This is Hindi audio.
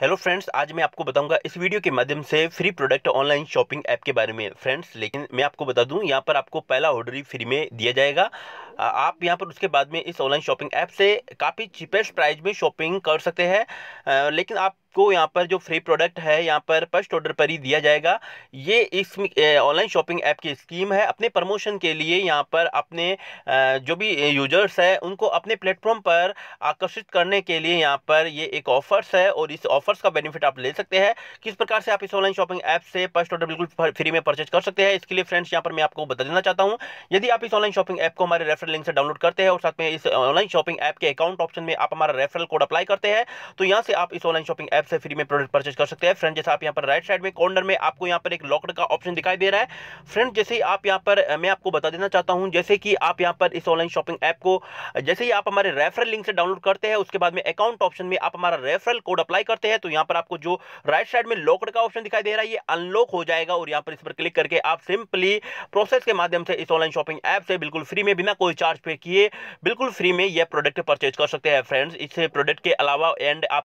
हेलो फ्रेंड्स आज मैं आपको बताऊंगा इस वीडियो के माध्यम से free product online shopping app के बारे में फ्रेंड्स लेकिन मैं आपको बता दूं यहां पर आपको पहला ऑर्डर ही फ्री में दिया जाएगा आप यहाँ पर उसके बाद में इस ऑनलाइन शॉपिंग ऐप से काफ़ी चीपेस्ट प्राइस में शॉपिंग कर सकते हैं लेकिन आप आपको यहाँ पर जो फ्री प्रोडक्ट है यहाँ पर फर्स्ट ऑर्डर पर ही दिया जाएगा ये इस ऑनलाइन शॉपिंग ऐप की स्कीम है अपने प्रमोशन के लिए यहाँ पर अपने जो भी यूजर्स हैं उनको अपने प्लेटफॉर्म पर आकर्षित करने के लिए यहाँ पर ये एक ऑफर्स है और इस ऑफर्स का बेनिफिट आप ले सकते हैं किस प्रकार से आप इस ऑनलाइन शॉपिंग ऐप से फर्स्ट ऑर्डर बिल्कुल फ्री में परचेज कर सकते हैं इसके लिए फ्रेंड्स यहाँ पर मैं आपको बता देना चाहता हूँ यदि आप इस ऑनलाइन शॉपिंग ऐप को हमारे रेफर रेफरल लिंक से डाउनलोड करते हैं और साथ में इस ऑनलाइन शॉपिंग ऐप के अकाउंट ऑप्शन में आप हमारा रेफरल कोड अप्लाई करते हैं तो यहाँ से आप इस ऑनलाइन शॉपिंग ऐप से फ्री में प्रोडक्ट परचेज कर सकते हैं फ्रेंड जैसे आप यहाँ पर राइट साइड में कॉर्नर में आपको यहाँ पर एक लॉकर का ऑप्शन दिखाई दे रहा है फ्रेंड जैसे ही आप यहाँ पर मैं आपको बता देना चाहता हूँ जैसे कि आप यहाँ पर इस ऑनलाइन शॉपिंग ऐप को जैसे ही आप हमारे रेफरल लिंक से डाउनलोड करते हैं उसके बाद में अकाउंट ऑप्शन में आप हमारा रेफरल कोड अप्लाई करते हैं तो यहाँ पर आपको जो राइट साइड में लॉकर का ऑप्शन दिखाई दे रहा है ये अनलॉक हो जाएगा और यहाँ पर इस पर क्लिक करके आप सिंपली प्रोसेस के माध्यम से इस ऑनलाइन शॉपिंग ऐप से बिल्कुल फ्री में बिना कोई चार्ज पे किए बिल्कुल फ्री में यह प्रोडक्ट परचेज कर सकते हैं फ्रेंड्स इस प्रोडक्ट के अलावा एंड आप